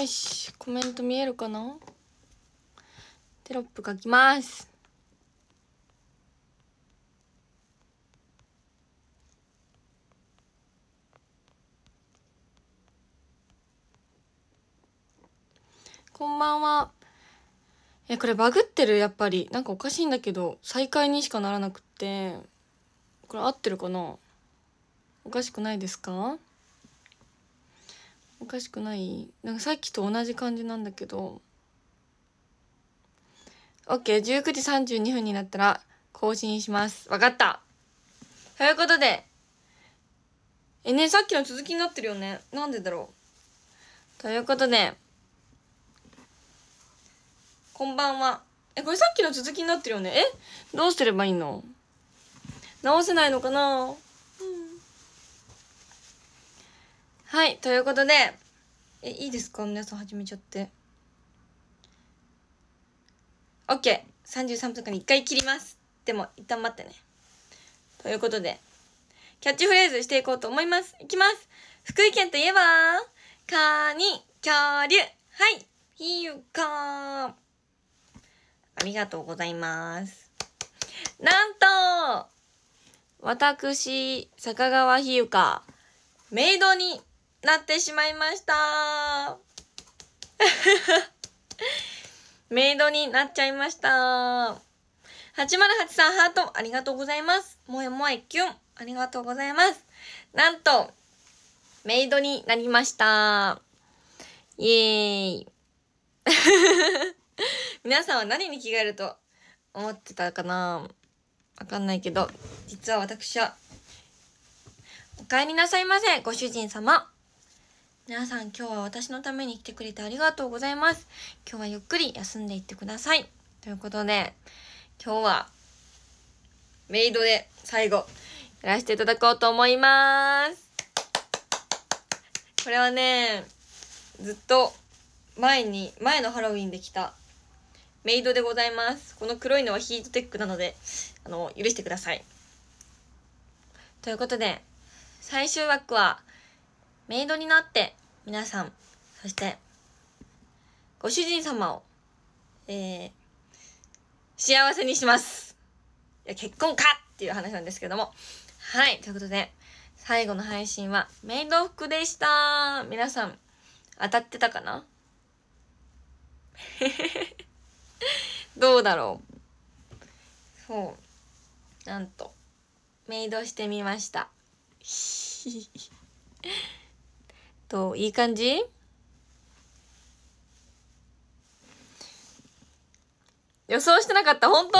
よしコメント見えるかなテロップ書きますこんばんはえこれバグってるやっぱりなんかおかしいんだけど再開にしかならなくってこれ合ってるかなおかしくないですかおかしくないなんかさっきと同じ感じなんだけど OK19 時32分になったら更新しますわかったということでえねさっきの続きになってるよねなんでだろうということでこんばんはえこれさっきの続きになってるよねえどうすればいいの直せないのかなはい、ということで、え、いいですか皆さん始めちゃって。OK。33分間に一回切ります。でも、一旦待ってね。ということで、キャッチフレーズしていこうと思います。いきます福井県といえば、カニ、恐竜。はい、ひゆかありがとうございます。なんと、私、坂川ひゆか、メイドになってしまいました。メイドになっちゃいました。808さん、ハート、ありがとうございます。もえもえキュン、ありがとうございます。なんと、メイドになりました。イエーイ。皆さんは何に着替えると思ってたかなわかんないけど、実は私は、お帰りなさいませ、ご主人様。皆さん今日は私のために来てくれてありがとうございます。今日はゆっくり休んでいってください。ということで、今日はメイドで最後、やらせていただこうと思います。これはね、ずっと前に、前のハロウィンできたメイドでございます。この黒いのはヒートテックなので、あの、許してください。ということで、最終枠は、メイドになって皆さん、そして、ご主人様を、えー、幸せにします。いや、結婚かっていう話なんですけども。はい、ということで、最後の配信はメイド服でした。皆さん、当たってたかな どうだろうそう。なんと、メイドしてみました。といい感じ予想してなかった本当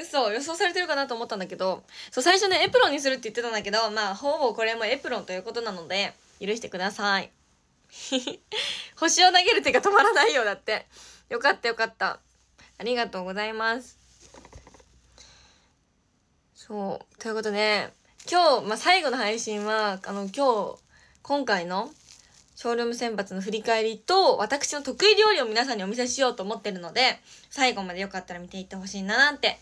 嘘予想されてるかなと思ったんだけどそう最初ねエプロンにするって言ってたんだけどまあほぼこれもエプロンということなので許してください 星を投げる手が止まらないようだってよかったよかったありがとうございますそうということで今日、まあ、最後の配信はあの今日今回のショールーム選抜の振り返りと、私の得意料理を皆さんにお見せしようと思ってるので、最後までよかったら見ていってほしいななんて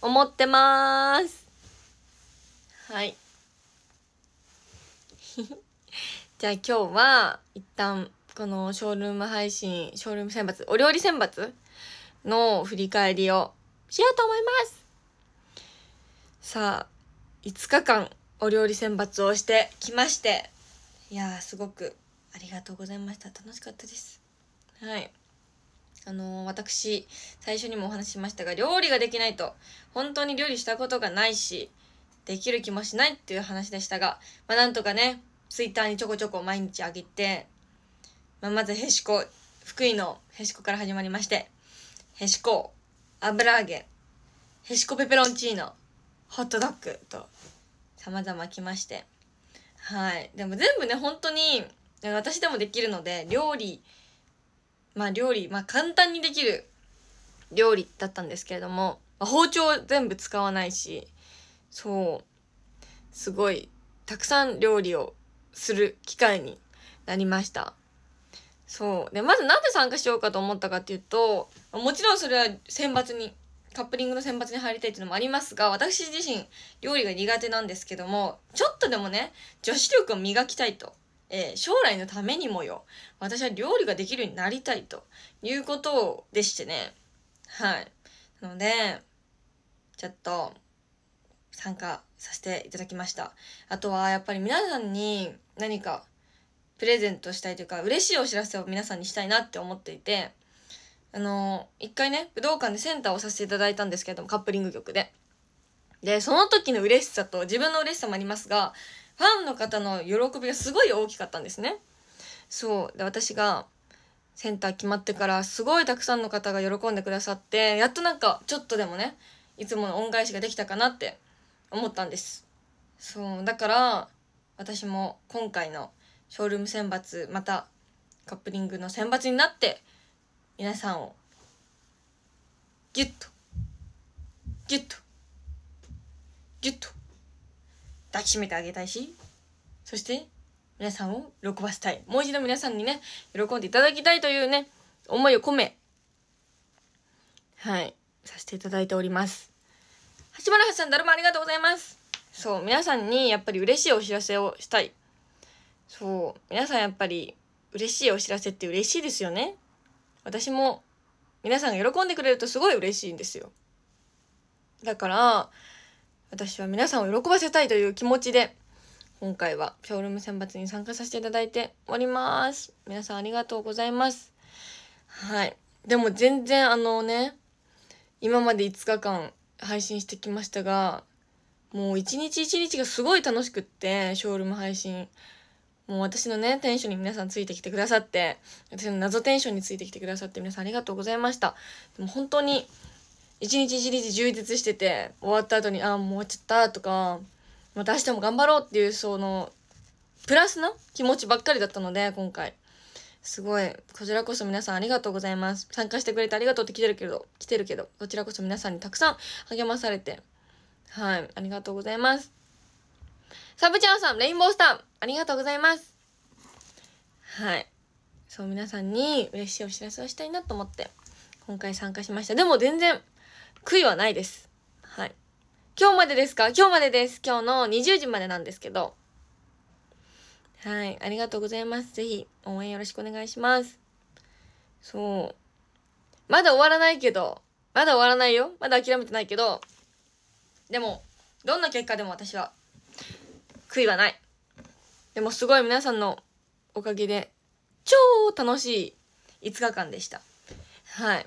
思ってます。はい。じゃあ今日は、一旦、このショールーム配信、ショールーム選抜、お料理選抜の振り返りをしようと思いますさあ5日間お料理選抜をしてきましていやすごくありがとうございました楽しかったですはいあのー、私最初にもお話ししましたが料理ができないと本当に料理したことがないしできる気もしないっていう話でしたが、まあ、なんとかね twitter にちょこちょこ毎日あげて、まあ、まずへしこ福井のへしこから始まりましてへしこ油揚げへしこペペロンチーノホットドッグと様々来ましてはいでも全部ね本当に私でもできるので料理まあ料理まあ簡単にできる料理だったんですけれども、まあ、包丁全部使わないしそうすごいたくさん料理をする機会になりました。そうでまずなんで参加しようかと思ったかっていうともちろんそれは選抜にカップリングの選抜に入りたいっていうのもありますが私自身料理が苦手なんですけどもちょっとでもね女子力を磨きたいとえー、将来のためにもよ、私は料理ができるようになりたいということでしてね。はい。なので、ちょっと参加させていただきました。あとはやっぱり皆さんに何かプレゼントしたいというか、嬉しいお知らせを皆さんにしたいなって思っていて、あのー、一回ね、武道館でセンターをさせていただいたんですけれども、カップリング曲で。で、その時の嬉しさと自分の嬉しさもありますが、ファンの方の喜びがすごい大きかったんですね。そうで私がセンター決まってからすごいたくさんの方が喜んでくださってやっとなんかちょっとでもねいつもの恩返しができたかなって思ったんですそうだから私も今回のショールーム選抜またカップリングの選抜になって皆さんをギュッとギュッとギュッと抱きしめてあげたいしそして皆さんを喜ばせたいもう一度皆さんにね喜んでいただきたいというね思いを込めはいさせていただいております八村さんだるまありがとうございますそう皆さんにやっぱり嬉しいお知らせをしたいそう皆さんやっぱり嬉しいお知らせって嬉しいですよね私も皆さんが喜んでくれるとすごい嬉しいんですよだから私は皆さんを喜ばせたいという気持ちで、今回はショールーム選抜に参加させていただいております。皆さんありがとうございます。はい。でも全然あのね、今まで5日間配信してきましたが、もう一日一日がすごい楽しくって、ショールーム配信。もう私のね、テンションに皆さんついてきてくださって、私の謎テンションについてきてくださって皆さんありがとうございました。でも本当に一日一日充実してて終わった後にああもう終わっちゃったとかまた明日も頑張ろうっていうそのプラスな気持ちばっかりだったので今回すごいこちらこそ皆さんありがとうございます参加してくれてありがとうって来てるけど来てるけどこちらこそ皆さんにたくさん励まされてはいありがとうございますサブチャンさんレインボースターありがとうございますはいそう皆さんに嬉しいお知らせをしたいなと思って今回参加しましたでも全然悔いはないです。はい。今日までですか今日までです。今日の20時までなんですけど。はい。ありがとうございます。ぜひ、応援よろしくお願いします。そう。まだ終わらないけど、まだ終わらないよ。まだ諦めてないけど、でも、どんな結果でも私は、悔いはない。でもすごい皆さんのおかげで、超楽しい5日間でした。はい。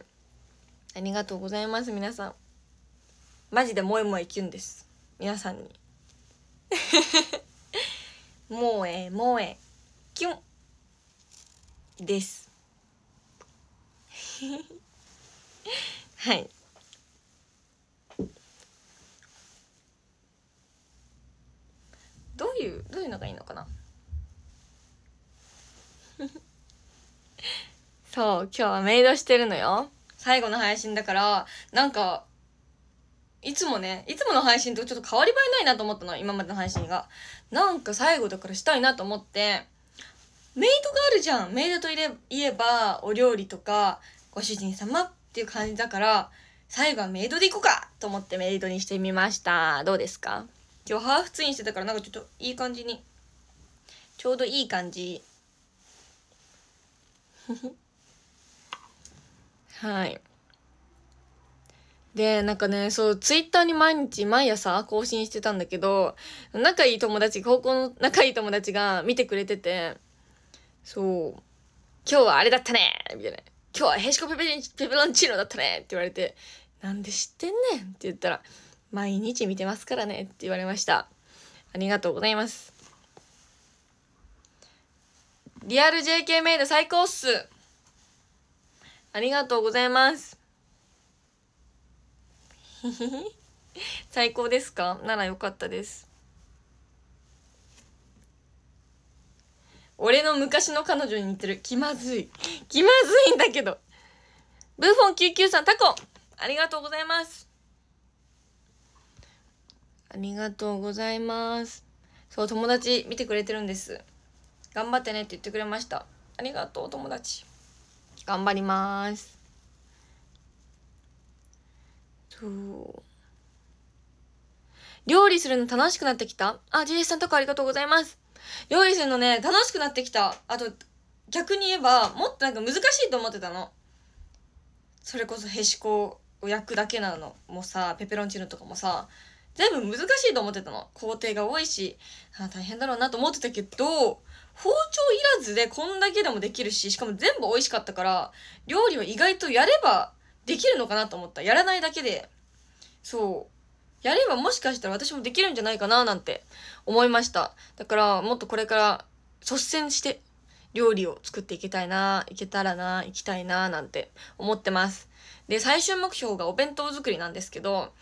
ありがとうございます皆さんマジで萌え萌えキュンです皆さんに萌え萌えキュンです はいどういうどういうのがいいのかな そう今日はメイドしてるのよ最後の配信だから、なんか、いつもね、いつもの配信とちょっと変わり映えないなと思ったの、今までの配信が。なんか最後だからしたいなと思って、メイドがあるじゃん。メイドといえば、お料理とか、ご主人様っていう感じだから、最後はメイドでいこうかと思ってメイドにしてみました。どうですか今日ハーフツインしてたからなんかちょっといい感じに、ちょうどいい感じ。はいで、なんかね、そう、ツイッターに毎日、毎朝更新してたんだけど、仲いい友達、高校の仲いい友達が見てくれてて、そう、今日はあれだったねみたいな。今日はヘシコペペペペロンチーノだったねって言われて、なんで知ってんねんって言ったら、毎日見てますからねって言われました。ありがとうございます。リアル JK メイド最高っすありがとうございます。最高ですかならよかったです。俺の昔の彼女に似てる。気まずい。気まずいんだけど。ブーフォン99さん、タコありがとうございます。ありがとうございます。そう、友達見てくれてるんです。頑張ってねって言ってくれました。ありがとう、友達。頑張りますそう料理するの楽しくなってきたあ GS さんとかありがとうございます料理するのね楽しくなってきたあと逆に言えばもっとなんか難しいと思ってたのそれこそへしこを焼くだけなのもさペペロンチーノとかもさ全部難しいと思ってたの工程が多いしあ大変だろうなと思ってたけど包丁いらずでこんだけでもできるししかも全部美味しかったから料理は意外とやればできるのかなと思ったやらないだけでそうやればもしかしたら私もできるんじゃないかななんて思いましただからもっとこれから率先して料理を作っていけたいないけたらな行きたいななんて思ってますで最終目標がお弁当作りなんですけど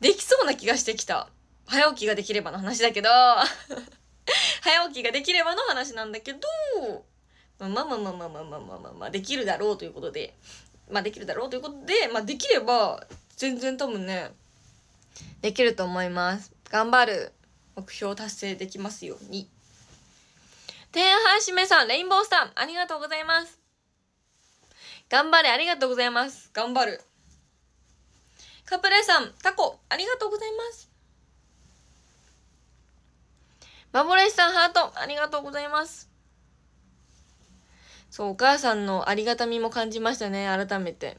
できそうな気がしてきた早起きができればの話だけど 早起きができればの話なんだけど、まあまあまあまあまあまあまあまあ、まあ、できるだろうということで、まできるだろうということで、まあできれば、全然多分ね、できると思います。頑張る。目標達成できますように。天橋めさん、レインボーさん、ありがとうございます。頑張れ、ありがとうございます。頑張る。カプレさん、タコ、ありがとうございます。バボレシさん、ハート、ありがとうございます。そう、お母さんのありがたみも感じましたね、改めて。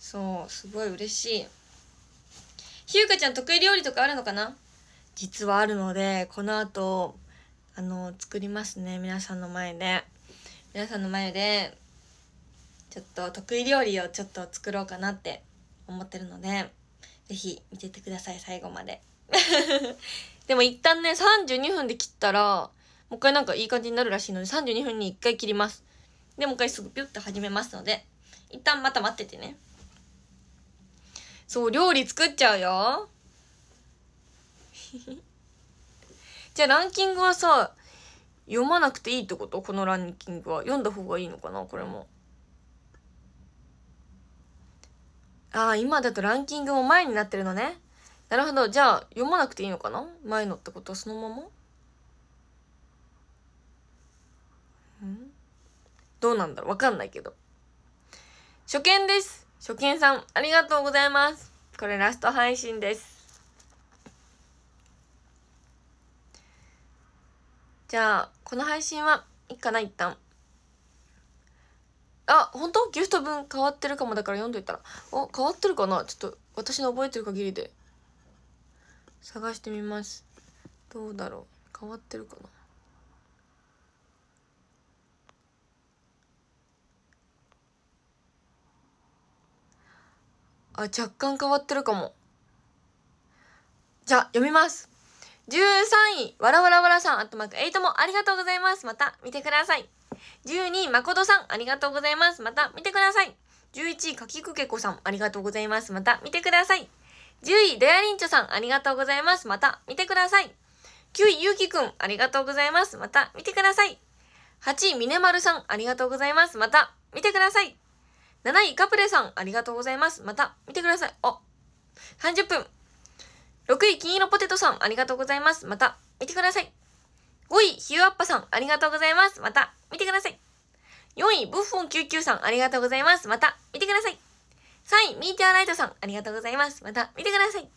そう、すごい嬉しい。ひうかちゃん、得意料理とかあるのかな実はあるので、この後、あの、作りますね、皆さんの前で。皆さんの前で、ちょっと得意料理をちょっと作ろうかなって思ってるので、是非見ててください、最後まで。でも一旦ね、32分で切ったら、もう一回なんかいい感じになるらしいので、32分に一回切ります。で、もう一回すぐピュッて始めますので、一旦また待っててね。そう、料理作っちゃうよ。じゃあランキングはさ、読まなくていいってことこのランキングは。読んだ方がいいのかなこれも。ああ、今だとランキングも前になってるのね。なるほど。じゃあ、読まなくていいのかな前のってことはそのままんどうなんだろうわかんないけど。初見です。初見さん、ありがとうございます。これラスト配信です。じゃあ、この配信はいっかな、一旦。あ、本当ギフト分変わってるかもだから読んどいたら。お、変わってるかなちょっと私の覚えてる限りで。探してみますどうだろう変わってるかなあ若干変わってるかもじゃあ読みます13位わらわらわらさんあとマーク8もありがとうございますまた見てください12位まことさんありがとうございますまた見てください11位かきくけこさんありがとうございますまた見てください10位、デアリンチョさん、ありがとうございます。また、見てください。9位、ゆうきくん、ありがとうございます。また、見てください。8位、みねまるさん、ありがとうございます。また、見てください。7位、カプレさん、ありがとうございます。また、見てください。お、30分。6位、金色ポテトさん、ありがとうございます。また、見てください。5位、ヒューアッパさん、ありがとうございます。また、見てください。4位、ブッフォン99さん、ありがとうございます。また、見てください。3位、ミーチャーライトさん、ありがとうございます。また、見てください。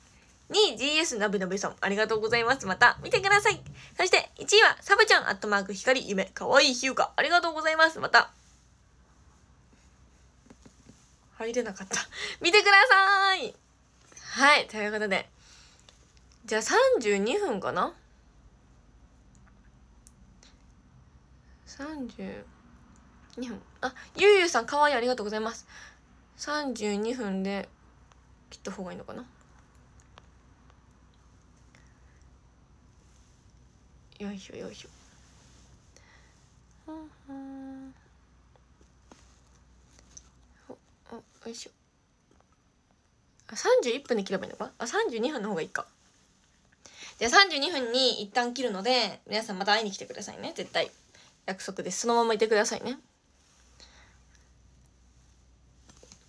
2位、GS なべなべさん、ありがとうございます。また、見てください。そして、1位は、サブちゃん、アットマーク、光、夢、かわいい、ヒゅカか、ありがとうございます。また、入れなかった。見てくださいはい、ということで。じゃあ32分かな ?32 分。あ、ゆうゆうさん、かわいい、ありがとうございます。32分で切った方がいいのかなよいしょよいしょふんんおおよいしょあ31分で切ればいいのかあ三32分の方がいいかじゃあ32分に一旦切るので皆さんまた会いに来てくださいね絶対約束ですそのままいてくださいね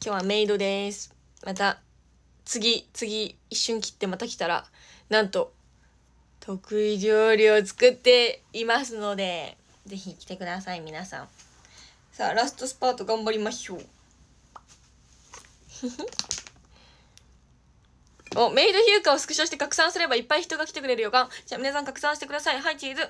今日はメイドです。また、次、次、一瞬切ってまた来たら、なんと、得意料理を作っていますので、ぜひ来てください、皆さん。さあ、ラストスパート頑張りましょう。お、メイドヒューカをスクショして拡散すればいっぱい人が来てくれる予感。じゃあ皆さん拡散してください。はい、チーズ。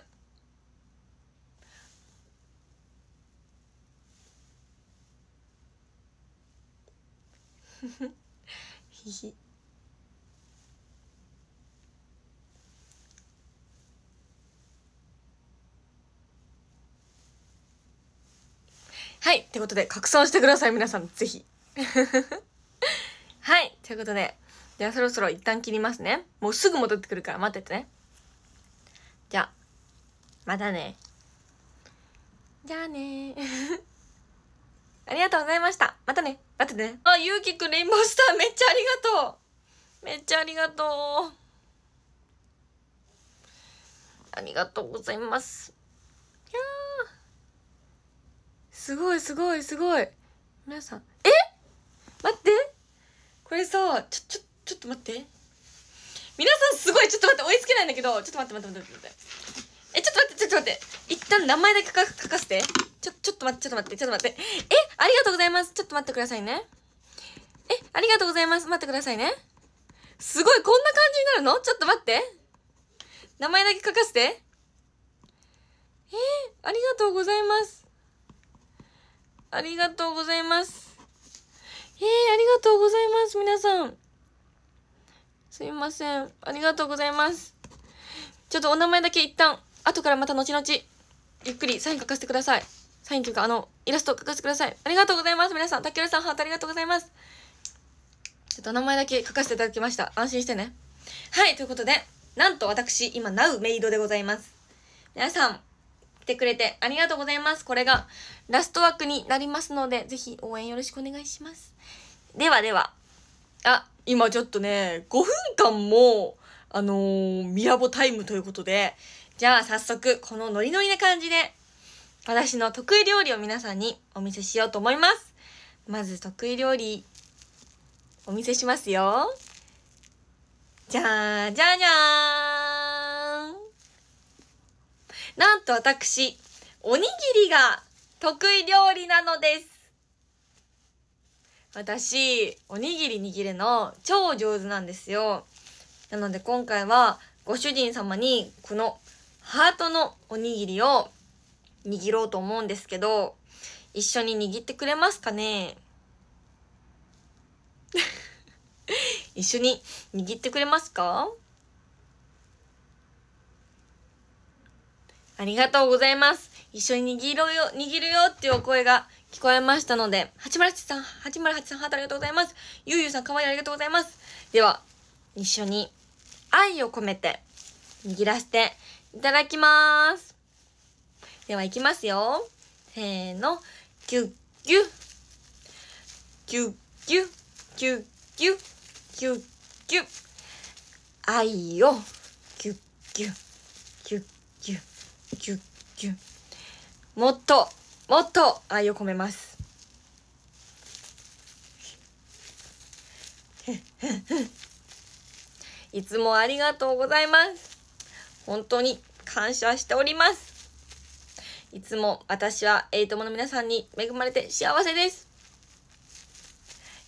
ひひはい。ということで、拡散してください、皆さん。ぜひ。はい。ということで、じゃあそろそろ一旦切りますね。もうすぐ戻ってくるから待っててね。じゃあ、またね。じゃあね ありがとうございました。またね。ってね。あ、ゆうきくんレインボースターめっちゃありがとう。めっちゃありがとう。ありがとうございます。いやすごいすごいすごい。皆さん。え待ってこれさ、ちょ、ちょ、ちょっと待って。皆さんすごいちょっと待って追いつけないんだけどちょっと待って待って待って待ってえちょっと待ってちょっと待って一旦名前だけ書かせてちょ、ちょっと待って、ちょっと待って、ちょっと待って。え、ありがとうございます。ちょっと待ってくださいね。え、ありがとうございます。待ってくださいね。すごい、こんな感じになるのちょっと待って。名前だけ書かせて。えー、ありがとうございます。ありがとうございます。えー、ありがとうございます、皆さん。すいません。ありがとうございます。ちょっとお名前だけ一旦、後からまた後々、ゆっくりサイン書かせてください。サインというか、あの、イラストを書かせてください。ありがとうございます。皆さん、竹るさん、ハートありがとうございます。ちょっと名前だけ書かせていただきました。安心してね。はい、ということで、なんと私、今、ナウメイドでございます。皆さん、来てくれてありがとうございます。これがラスト枠になりますので、ぜひ応援よろしくお願いします。ではでは、あ、今ちょっとね、5分間も、あのー、ミラボタイムということで、じゃあ早速、このノリノリな感じで私の得意料理を皆さんにお見せしようと思います。まず得意料理、お見せしますよ。じゃーじゃじゃーんなんと私、おにぎりが得意料理なのです私、おにぎり握るの超上手なんですよ。なので今回はご主人様にこのハートのおにぎりを握ろうと思うんですけど、一緒に握ってくれますかね 一緒に握ってくれますかありがとうございます。一緒に握ろうよ、握るよっていうお声が聞こえましたので、八村さん、八村八さん、ハートありがとうございます。ゆうゆうさん、かわいいありがとうございます。では、一緒に愛を込めて握らせていただきます。では、いきますよ。せーの。ぎゅっぎゅっ。ぎゅっぎゅっ。ぎゅっぎゅっ。ぎゅっぎゅっ。あいよ。ぎゅっぎゅっ。ぎゅっぎゅっ。ぎゅっぎゅもっと、もっと愛を込めます。いつもありがとうございます。本当に感謝しております。いつも私はエイトモの皆さんに恵まれて幸せです。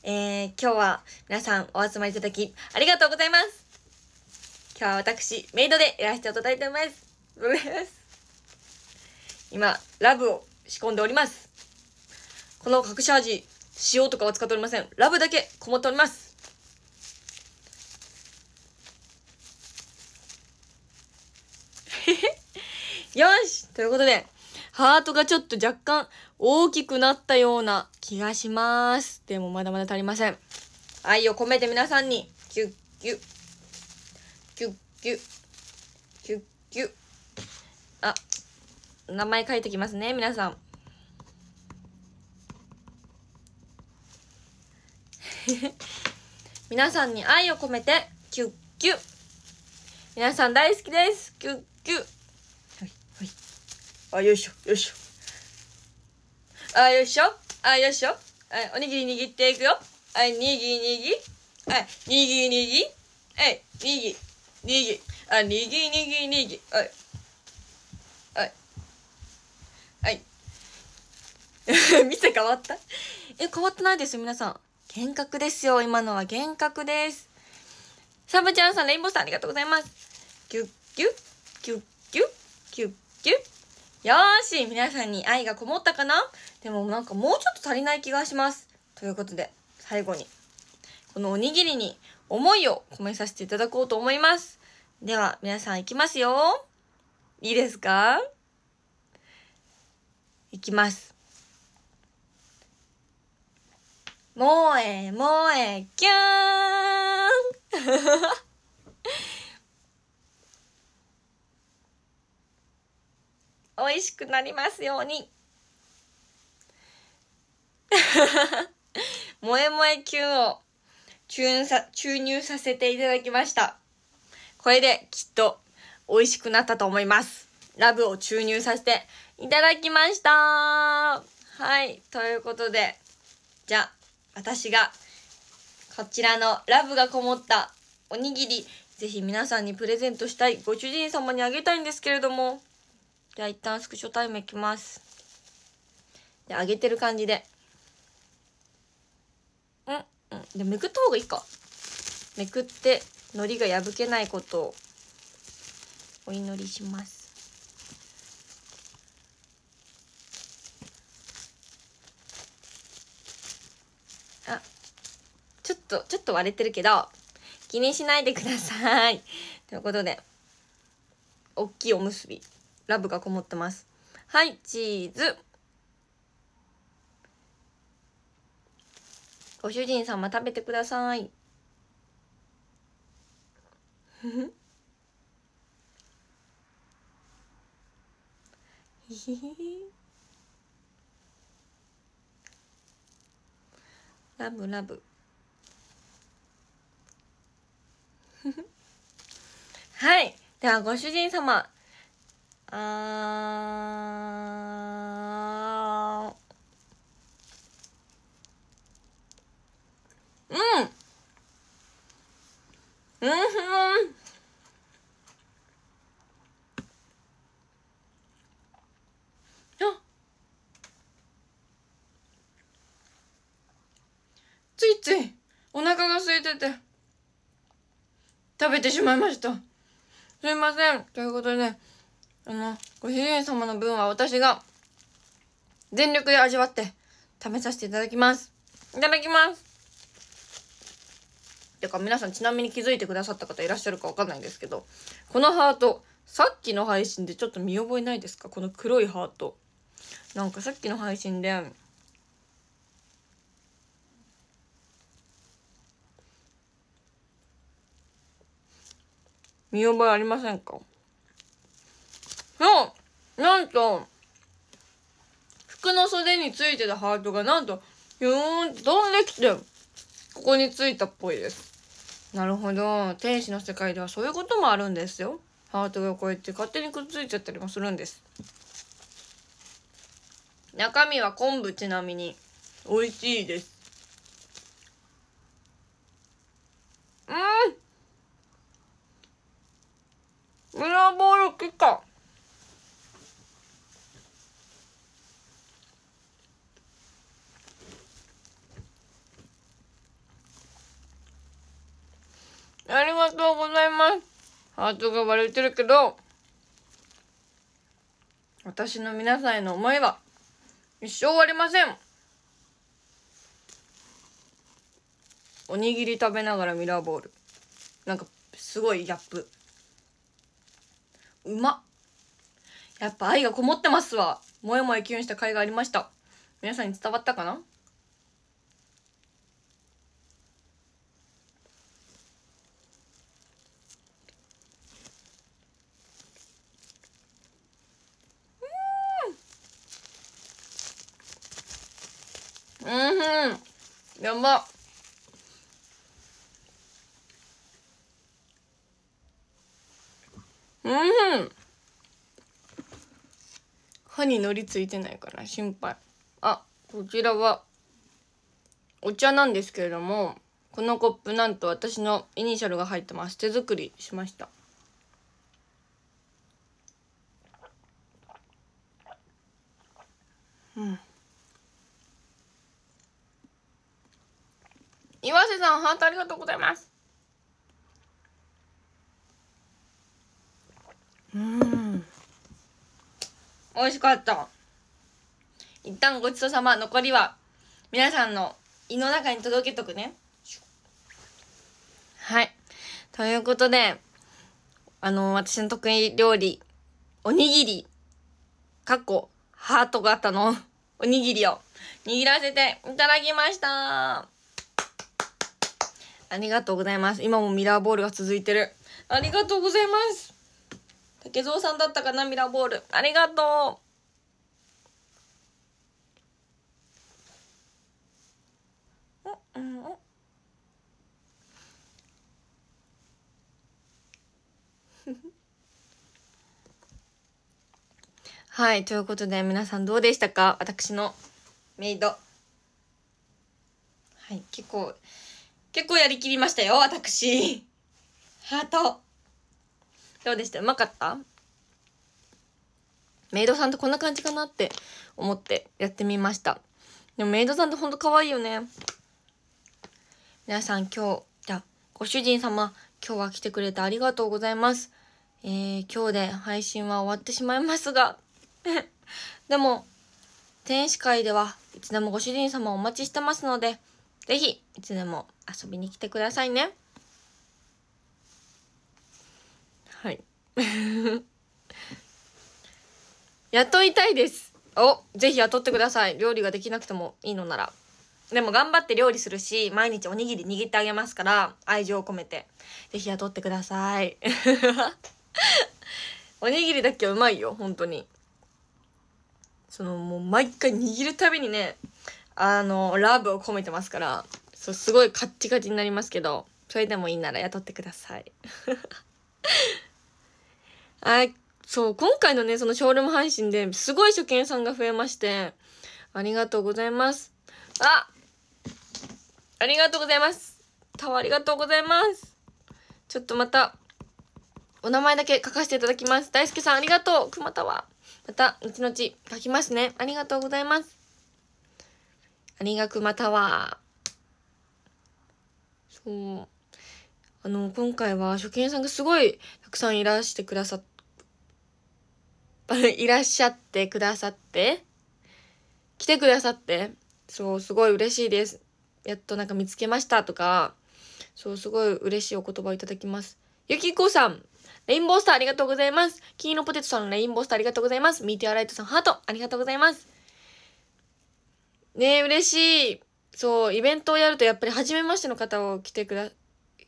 えー、今日は皆さんお集まりいただきありがとうございます。今日は私、メイドでいらしていただいております。今、ラブを仕込んでおります。この隠し味、塩とかは使っておりません。ラブだけこもっております。よしということで、ハートがちょっと若干大きくなったような気がします。でもまだまだ足りません。愛を込めて皆さんに、キュッキュッ、キュッキュッ、キュッキュッ。あ、名前書いてきますね、皆さん。皆さんに愛を込めて、キュッキュッ。皆さん大好きです。キュッキュッ。あ、よいしょ、よいしょ。あ、よいしょ、あ、よいしょ。はい、おにぎり握っていくよ。はい、にぎにぎ。はい、にぎにぎ。はい、にぎ、にぎ。あ、にぎにぎにぎ。はい。はい。はい。見店変わったえ、変わってないですよ、皆さん。幻覚ですよ、今のは幻覚です。サブちゃんさん、レインボーさん、ありがとうございます。ぎゅっぎゅっ、ぎゅっぎゅっ、ぎゅっぎゅっ。よし皆さんに愛がこもったかなでもなんかもうちょっと足りない気がします。ということで、最後に、このおにぎりに思いを込めさせていただこうと思います。では、皆さんいきますよ。いいですかいきます。もえもえキューン 美味しくなりますように萌え萌えキュンを注入さ注入させていただきましたこれできっと美味しくなったと思いますラブを注入させていただきましたはいということでじゃあ私がこちらのラブがこもったおにぎりぜひ皆さんにプレゼントしたいご主人様にあげたいんですけれどもじゃあ一旦スクショタイムいきます。で、上げてる感じで。うん、うん。で、めくった方がいいか。めくって、糊が破けないことを、お祈りします。あ、ちょっと、ちょっと割れてるけど、気にしないでください。ということで、おっきいおむすび。ラブがこもってます。はい、チーズ。ご主人様食べてください。ラブラブ。はい。では、ご主人様、あうんうんうんついついお腹が空いてて食べてしまいましたすいませんということで、ねあのご主人様の分は私が全力で味わって食べさせていただきますいただきますてか皆さんちなみに気づいてくださった方いらっしゃるかわかんないんですけどこのハートさっきの配信でちょっと見覚えないですかこの黒いハートなんかさっきの配信で見覚えありませんかの、なんと、服の袖についてたハートがなんと、ューんと飛んできて、ここについたっぽいです。なるほど。天使の世界ではそういうこともあるんですよ。ハートがこうやって勝手にくっついちゃったりもするんです。中身は昆布ちなみに。美味しいです。うんブラボール来たありがとうございます。ハートが割れてるけど、私の皆さんへの思いは一生終わりません。おにぎり食べながらミラーボール。なんか、すごいギャップ。うまっ。やっぱ愛がこもってますわ。もえもえキュンした甲斐がありました。皆さんに伝わったかなうんやばうん歯にのりついてないから心配あこちらはお茶なんですけれどもこのコップなんと私のイニシャルが入ってます手作りしましたうん岩瀬さん、ハートありがとうございます。うん。美味しかった。一旦ごちそうさま。残りは、皆さんの胃の中に届けとくね。はい。ということで、あの、私の得意料理、おにぎり、かっこ、ハート型のおにぎりを握らせていただきました。ありがとうございます。今もミラーボールが続いてる。ありがとうございます。竹蔵さんだったかな、ミラーボール。ありがとう。はい、ということで皆さんどうでしたか私のメイド。はい、結構結構やりきりましたよ、私。ハート。どうでしたうまかったメイドさんとこんな感じかなって思ってやってみました。でもメイドさんってほんと可愛いよね。皆さん今日、じゃご主人様、今日は来てくれてありがとうございます。えー、今日で配信は終わってしまいますが でも、天使会ではいつでもご主人様お待ちしてますので、ぜひいつでも遊びに来てくださいねはい雇 いたいですおぜひ雇ってください料理ができなくてもいいのならでも頑張って料理するし毎日おにぎり握ってあげますから愛情を込めてぜひ雇ってください おにぎりだけはうまいよ本当にそのもう毎回握るたびにねあの、ラブを込めてますから、そう、すごいカッチカチになりますけど、それでもいいなら雇ってください。はい、そう、今回のね、そのショールーム配信ですごい初見さんが増えまして、ありがとうございます。あありがとうございます。タワーありがとうございます。ちょっとまた、お名前だけ書かせていただきます。大輔さんありがとう。熊田は。また、後々書きますね。ありがとうございます。がくまたは、そう。あの、今回は職見さんがすごいたくさんいらしてくださ、いらっしゃってくださって、来てくださって、そう、すごい嬉しいです。やっとなんか見つけましたとか、そう、すごい嬉しいお言葉をいただきます。ゆきこさん、レインボースターありがとうございます。キーノポテトさんのレインボースターありがとうございます。ミーティアライトさんハートありがとうございます。ね嬉しい。そう、イベントをやるとやっぱり初めましての方を来てくだ、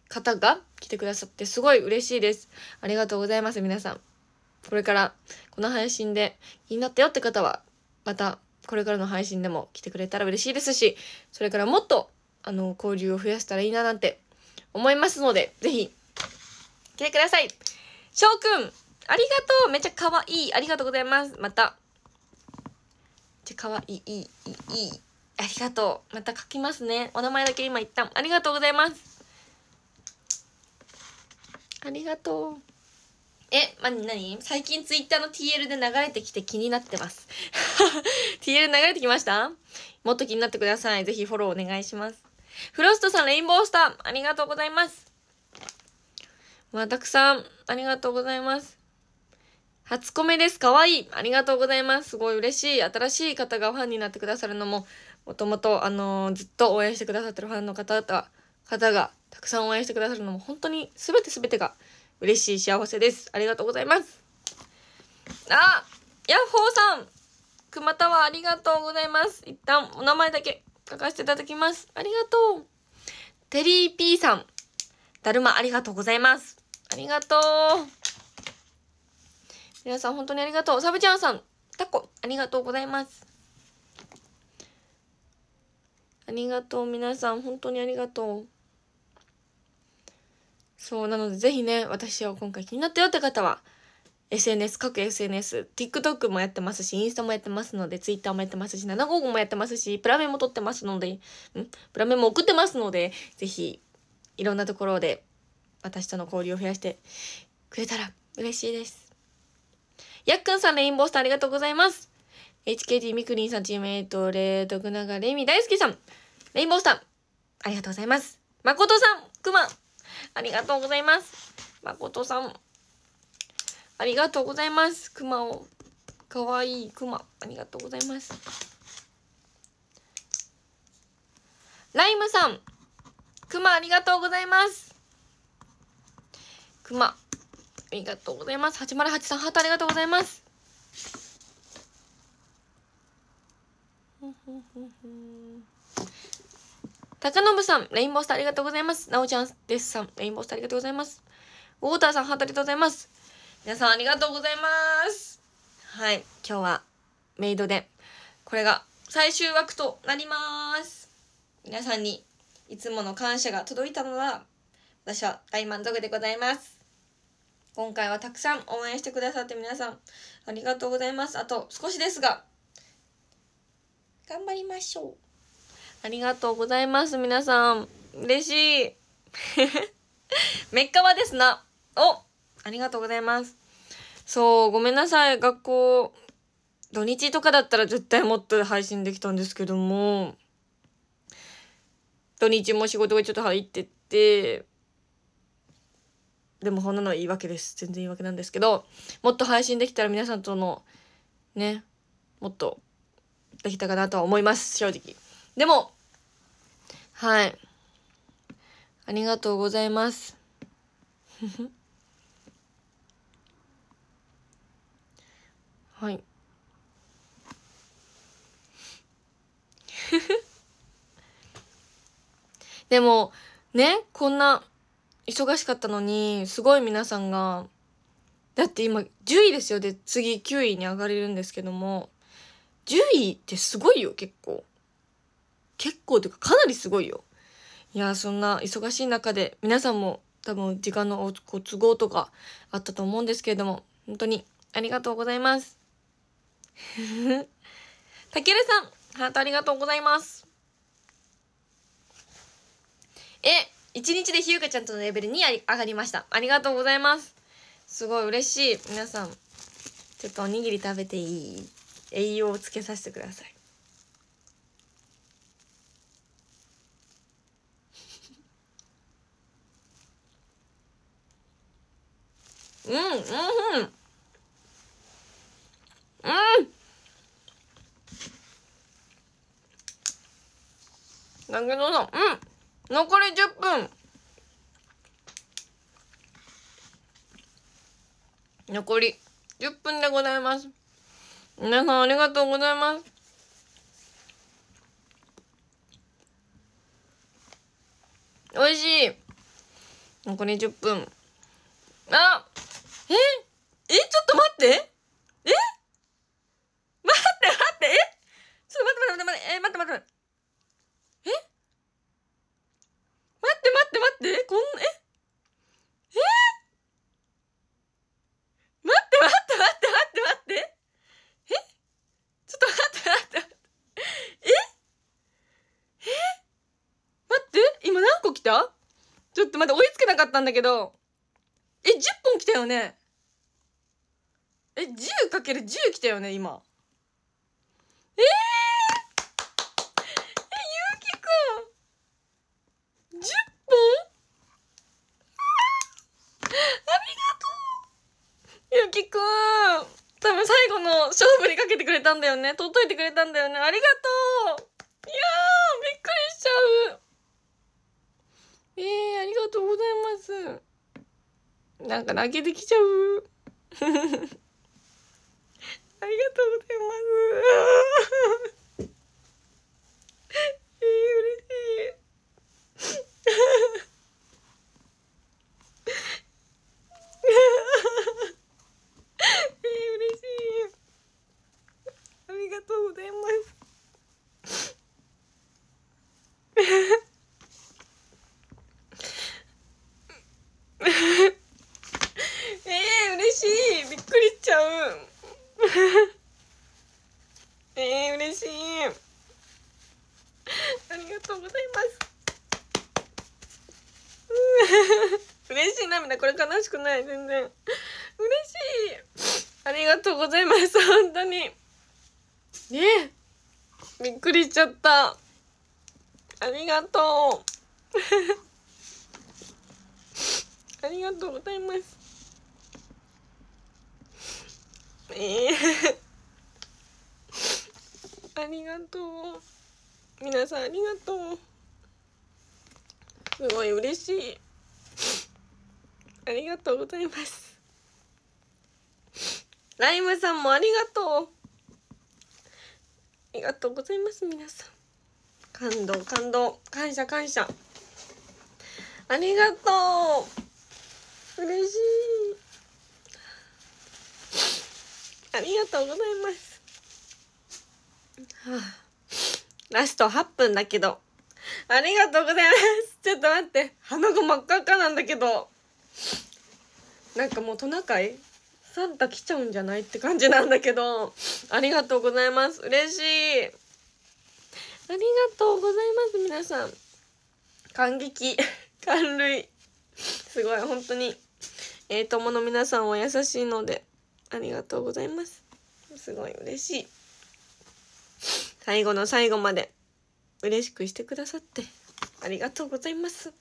方が来てくださってすごい嬉しいです。ありがとうございます、皆さん。これから、この配信で気になったよって方は、また、これからの配信でも来てくれたら嬉しいですし、それからもっと、あの、交流を増やしたらいいななんて思いますので、ぜひ、来てください。翔くん、ありがとうめっちゃ可愛いありがとうございますまたちゃかわいい、いい、いい。ありがとう。また書きますね。お名前だけ今言ったありがとうございます。ありがとう。え、ま、なに最近ツイッターの TL で流れてきて気になってます。TL 流れてきましたもっと気になってください。ぜひフォローお願いします。フロストさん、レインボースター、ありがとうございます。まあ、たくさん、ありがとうございます。初コメです。かわいい。ありがとうございます。すごい嬉しい。新しい方がファンになってくださるのも、もともと、あのー、ずっと応援してくださってるファンの方々、方がたくさん応援してくださるのも、本当に全てべてが嬉しい幸せです。ありがとうございます。あヤッホーさん熊田はありがとうございます。一旦お名前だけ書かせていただきます。ありがとうテリー P さんだるまありがとうございます。ありがとう皆さん本当にありがとう。サブちゃんさん、タコ、ありがとうございます。ありがとう、皆さん。本当にありがとう。そう、なので、ぜひね、私を今回気になったよって方は、SNS、各 SNS、TikTok もやってますし、インスタもやってますので、Twitter もやってますし、755もやってますし、プラメも撮ってますので、んプラメも送ってますので、ぜひ、いろんなところで、私との交流を増やしてくれたら嬉しいです。やっくんさん、レインボースターありがとうございます。HKT みくりんさん、チームエイト、レ徳永レミ大好きさん、レインボースター、ありがとうございます。誠さん、くま、ありがとうございます。誠さん、ありがとうございます。くまを、かわいいくま、ありがとうございます。ライムさん、くまありがとうございます。くま。ありがとうございます。808さん、ハートありがとうございます。高信さん、レインボースターありがとうございます。なおちゃんですさん、レインボースターありがとうございます。ウォーターさん、ハートありがとうございます。皆さんありがとうございます。はい、今日はメイドで、これが最終枠となります。皆さんにいつもの感謝が届いたのは、私は大満足でございます。今回はたくさん応援してくださって皆さんありがとうございますあと少しですが頑張りましょうありがとうございます皆さん嬉しい メッカはですなおありがとうございますそうごめんなさい学校土日とかだったら絶対もっと配信できたんですけども土日も仕事がちょっと入っててでもそんなのはいいけです。全然言い訳なんですけど、もっと配信できたら皆さんとの、ね、もっとできたかなとは思います、正直。でも、はい。ありがとうございます。はい。でも、ね、こんな、忙しかったのに、すごい皆さんが、だって今10位ですよ。で、次9位に上がれるんですけども、10位ってすごいよ、結構。結構というかかなりすごいよ。いや、そんな忙しい中で、皆さんも多分時間のご都合とかあったと思うんですけれども、本当にありがとうございます。たけるさん、ハートありがとうございます。え、1日でひゆかちゃんとのレベルに上がりましたありがとうございますすごい嬉しい皆さんちょっとおにぎり食べていい栄養をつけさせてくださいうんうんうんうんだけどさうん残り10分残り10分でございます皆さんありがとうございます美味しい残り10分あええちょっと待ってえ 待って待ってえちょっと待って待って待ってえ待って待って待って待って待って待って、こん、ええー、待って待って待って待って待って。えちょっと待って待って待って。ええ待って、今何個来たちょっと待って、追いつけなかったんだけど。え、10本来たよねえ、10×10 来たよね、今。えー勝負にかけてくれたんだよね。っといてくれたんだよね。ありがとういやー、びっくりしちゃうえー、ありがとうございます。なんか泣けてきちゃう。ありがとうございます。ええ嬉しい。嬉しい。ありがとうございます えー、嬉しいびっくりしちゃう えー、嬉しいありがとうございます 嬉しい涙これ悲しくない全然嬉しいありがとうございます本当にねびっくりしちゃったありがとう ありがとうございますええー、ありがとう皆さんありがとうすごい嬉しいありがとうございますライムさんもありがとうありがとうございます皆さん感動感動感謝感謝ありがとう嬉しいありがとうございますはあラスト8分だけどありがとうございますちょっと待って鼻が真っ赤っかなんだけどなんかもうトナカイサンタ来ちゃうんじゃないって感じなんだけど、ありがとうございます。嬉しい。ありがとうございます、皆さん。感激。感涙。すごい、本当に。えー、友の皆さんは優しいので、ありがとうございます。すごい嬉しい。最後の最後まで嬉しくしてくださってありがとうございます。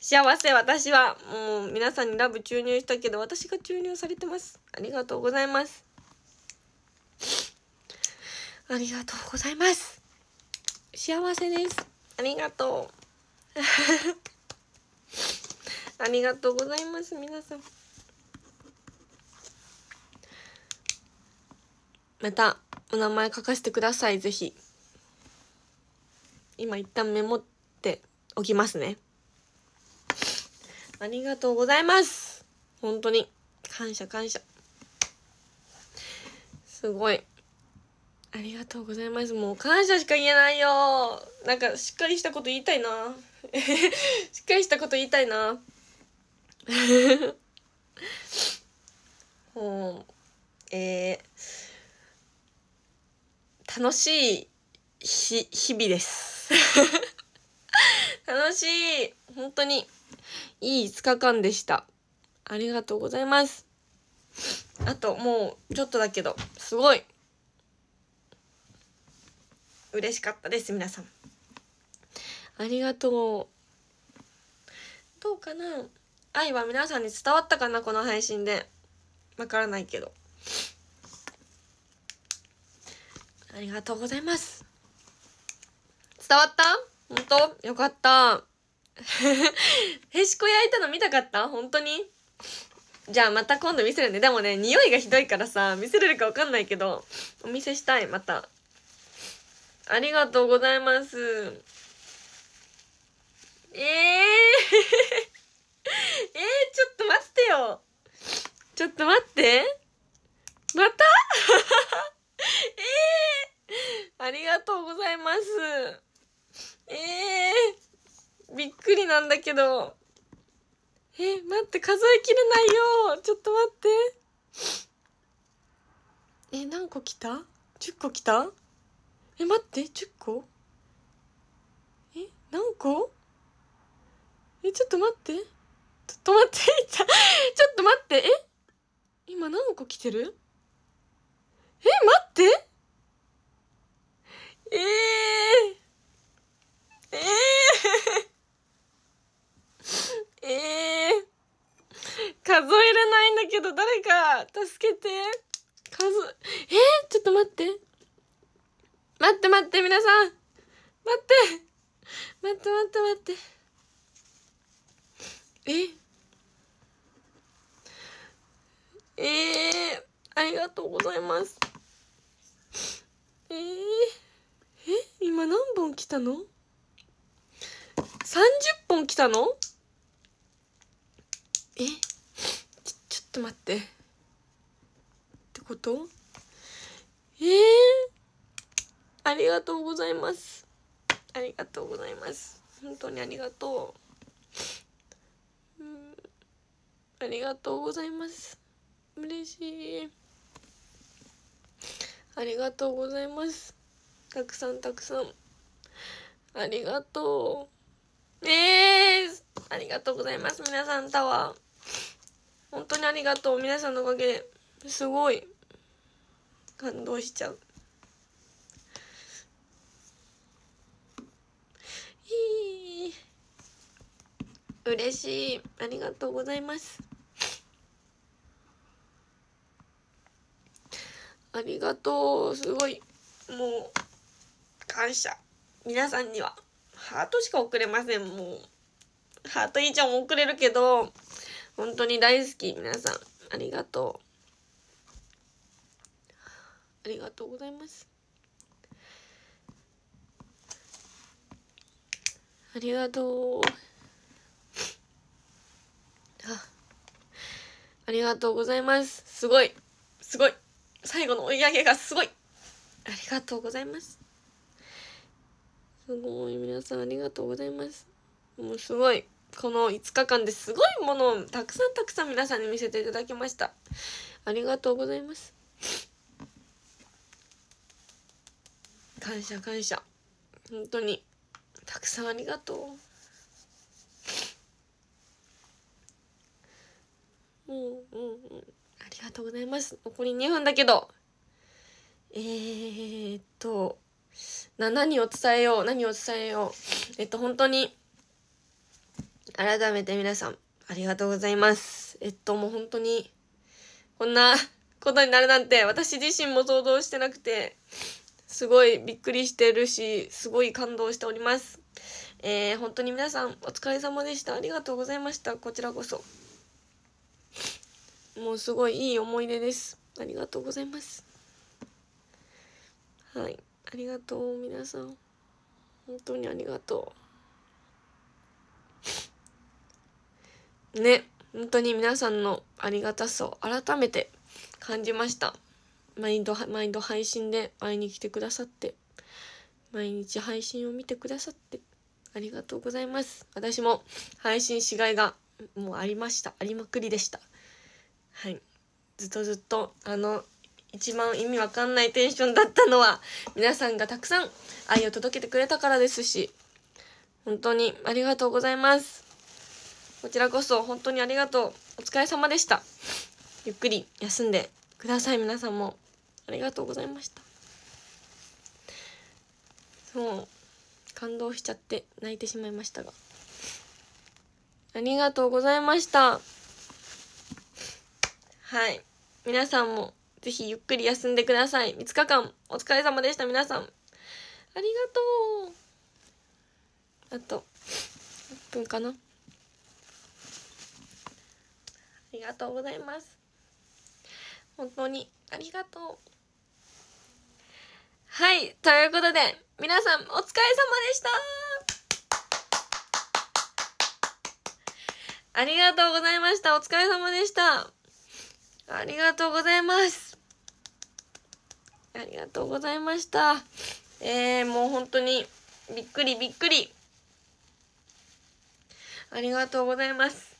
幸せ私はもう皆さんにラブ注入したけど私が注入されてますありがとうございますありがとうございます幸せですありがとう ありがとうございます皆さんまたお名前書かせてくださいぜひ今一旦メモっておきますねありがとうございます本当に感謝感謝すごいありがとうございますもう感謝しか言えないよなんかしっかりしたこと言いたいな しっかりしたこと言いたいな もうえー、楽しい日々です 楽しい本当にいい5日間でした。ありがとうございます。あともうちょっとだけど、すごい嬉しかったです、皆さん。ありがとう。どうかな愛は皆さんに伝わったかなこの配信で。わからないけど。ありがとうございます。伝わった本当よかった。へしこ焼いたの見たかった本当にじゃあまた今度見せるね。でもね、匂いがひどいからさ、見せれるかわかんないけど、お見せしたい、また。ありがとうございます。えー、えー、ちょっと待ってよ。ちょっと待って。またえ えー、ありがとうございます。ええーびっくりなんだけど。え、待って、数えきれないよちょっと待って。え、何個来た ?10 個来たえ、待って、10個え、何個え、ちょっと待って。ちょっと待って、ちょっと待って、え今何個来てるえ、待ってえー、えーええー、数えれないんだけど、誰か、助けて。数、えー、ちょっと待って。待って待って、皆さん。待って。待って待って待って。ええー、ありがとうございます。えー、え今何本来たの ?30 本来たのえちちょっと待ってってことえー、ありがとうございますありがとうございます本当にありがとう、うん、ありがとうございます嬉しいありがとうございますたくさんたくさんありがとうえー、ありがとうございます皆さんタワー本当にありがとう皆さんのおかげですごい感動しちゃう嬉しいありがとうございますありがとうすごいもう感謝皆さんにはハートしか送れませんもうハートいいちゃんも送れるけど本当に大好き。皆さん、ありがとう。ありがとうございます。ありがとう。あ、ありがとうございます。すごい。すごい。最後の追い上げがすごい。ありがとうございます。すごい。皆さんありがとうございます。もうすごい。この5日間ですごいものをたくさんたくさん皆さんに見せていただきましたありがとうございます感謝感謝本当にたくさんありがとううんうんうんありがとうございます残り2分だけどえー、っとな何を伝えよう何を伝えようえっと本当に改めて皆さん、ありがとうございます。えっと、もう本当に、こんな ことになるなんて、私自身も想像してなくて、すごいびっくりしてるし、すごい感動しております。えー、本当に皆さん、お疲れ様でした。ありがとうございました。こちらこそ。もうすごいいい思い出です。ありがとうございます。はい。ありがとう、皆さん。本当にありがとう。ね本当に皆さんのありがたさを改めて感じました毎度毎度配信で会いに来てくださって毎日配信を見てくださってありがとうございます私も配信しがいがもうありましたありまくりでしたはいずっとずっとあの一番意味わかんないテンションだったのは皆さんがたくさん愛を届けてくれたからですし本当にありがとうございますこちらこそ本当にありがとう。お疲れ様でした。ゆっくり休んでください、皆さんも。ありがとうございました。そう、感動しちゃって泣いてしまいましたが。ありがとうございました。はい。皆さんもぜひゆっくり休んでください。5日間お疲れ様でした、皆さん。ありがとう。あと、1分かな。ありがとうございます本当にありがとうはいということで皆さんお疲れ様でしたありがとうございましたお疲れ様でしたありがとうございますありがとうございましたえー、もう本当にびっくりびっくりありがとうございます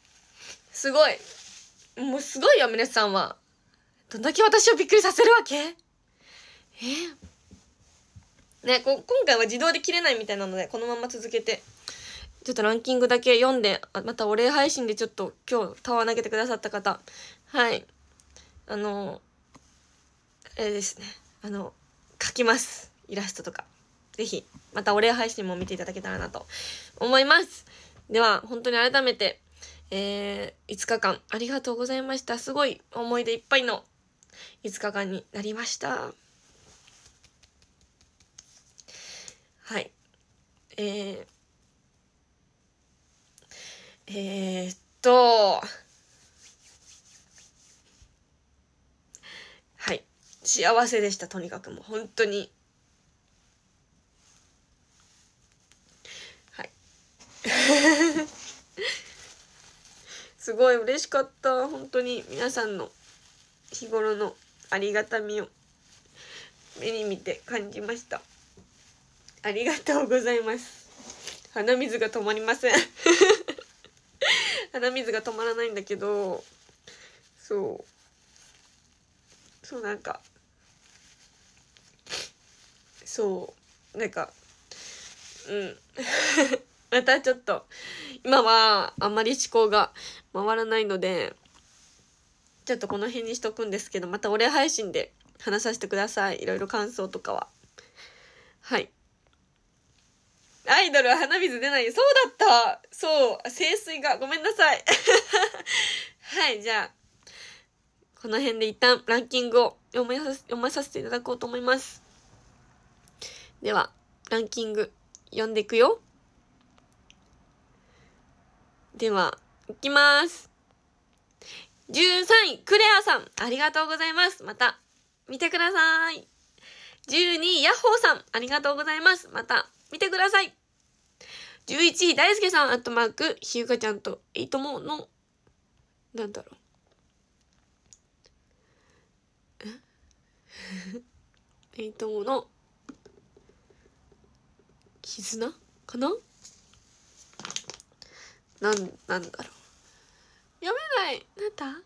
すごいもうすごいよ、皆さんは。どんだけ私をびっくりさせるわけえねこ、今回は自動で切れないみたいなので、このまま続けて。ちょっとランキングだけ読んで、またお礼配信でちょっと今日タワー投げてくださった方。はい。あの、えー、ですね。あの、書きます。イラストとか。ぜひ、またお礼配信も見ていただけたらなと思います。では、本当に改めて、えー、5日間ありがとうございました。すごい思い出いっぱいの5日間になりました。はい。えー、えー、っと、はい。幸せでした、とにかくもう本当に。はい。すごい嬉しかった本当に皆さんの日頃のありがたみを目に見て感じましたありがとうございます鼻水が止まりません 鼻水が止まらないんだけどそうそうなんかそうなんかうん またちょっと今はあんまり思考が回らないので、ちょっとこの辺にしとくんですけど、またお礼配信で話させてください。いろいろ感想とかは。はい。アイドルは鼻水出ない。そうだったそう清水が。ごめんなさい。はい、じゃあ、この辺で一旦ランキングを読めさ読まさせていただこうと思います。では、ランキング読んでいくよ。では、いきます。13位、クレアさん、ありがとうございます。また、見てください。12位、ヤッホーさん、ありがとうございます。また、見てください。11位、大輔さん、アットマーク、ひゆかちゃんと、えいともの、なんだろう。え いともの、絆かななんなんだろう読めないなんだ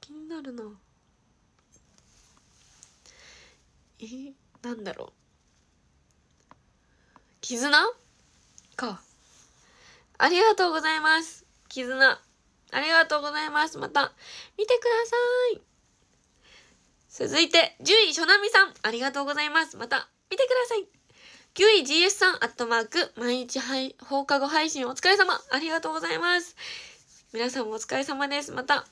気になるなえなんだろう絆かありがとうございます絆ありがとうございますまた見てください続いて10位しょなみさんありがとうございますまた見てください9位 GS さん、アットマーク、毎日配放課後配信お疲れ様。ありがとうございます。皆さんもお疲れ様です。また、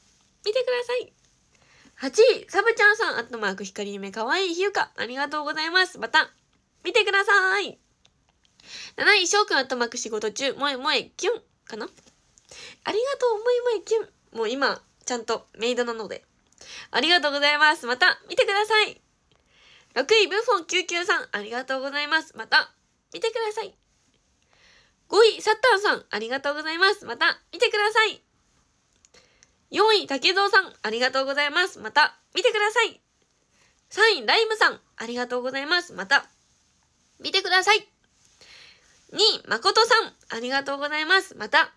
見てください。8位、サブちゃんさん、アットマーク、光夢かわいいひゆか。ありがとうございます。また、見てください。7位、翔くん、アットマーク、仕事中、もえもえ、キュン、かなありがとう、もえもえ、キュン。もう今、ちゃんとメイドなので。ありがとうございます。また、見てください。6位、ブッフォン99さん、ありがとうございます。また、見てください。5位、サッタンさん、ありがとうございます。また、見てください。4位、竹蔵さん、ありがとうございます。また、見てください。3位、ライムさん、ありがとうございます。また、見てください。2位、まことさん、ありがとうございます。また、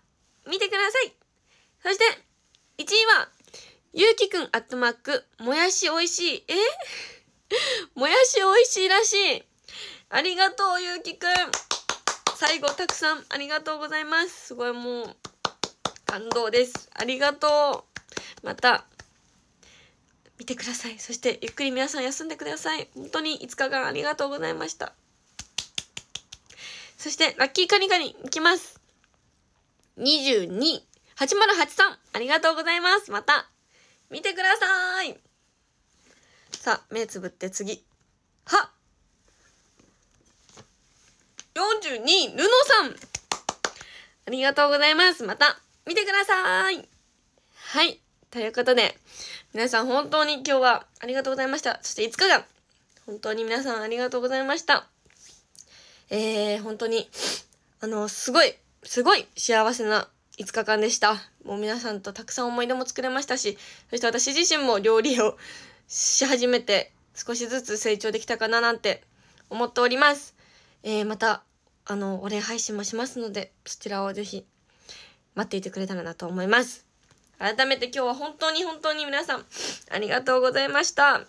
見てください。そして、1位は、ゆうきくん、アットマーク、もやしおいしい。え もやし美味しいらしい。ありがとう、ゆうきくん。最後、たくさんありがとうございます。すごいもう、感動です。ありがとう。また、見てください。そして、ゆっくり皆さん休んでください。本当に5日間ありがとうございました。そして、ラッキーカニカニ、いきます。22、808 3ありがとうございます。また、見てください。さあ目つぶって次は42ルノさんありがとうございますまた見てくださいはいということで皆さん本当に今日はありがとうございましたそして5日間本当に皆さんありがとうございましたえー、本当にあのすごいすごい幸せな5日間でした。もう皆さんとたくさん思い出も作れましたし、そして私自身も料理をし始めて、少しずつ成長できたかななんて思っております。えー、また、あの、お礼配信もしますので、そちらをぜひ待っていてくれたらなと思います。改めて今日は本当に本当に皆さん、ありがとうございました。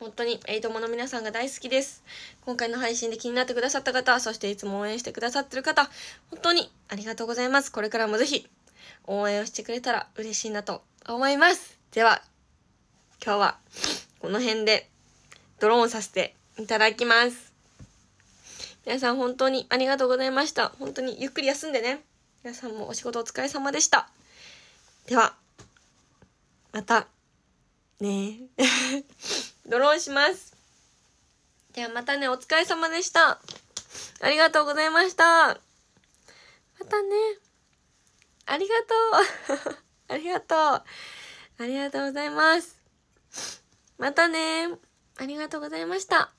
本当に、エイトモの皆さんが大好きです。今回の配信で気になってくださった方、そしていつも応援してくださってる方、本当にありがとうございます。これからもぜひ、応援をしてくれたら嬉しいなと思います。では、今日はこの辺でドローンさせていただきます。皆さん本当にありがとうございました。本当にゆっくり休んでね。皆さんもお仕事お疲れ様でした。では、また、ね ドローンします。ではまたね、お疲れ様でした。ありがとうございました。またね。ありがとう。ありがとう。ありがとうございます。またねありがとうございました。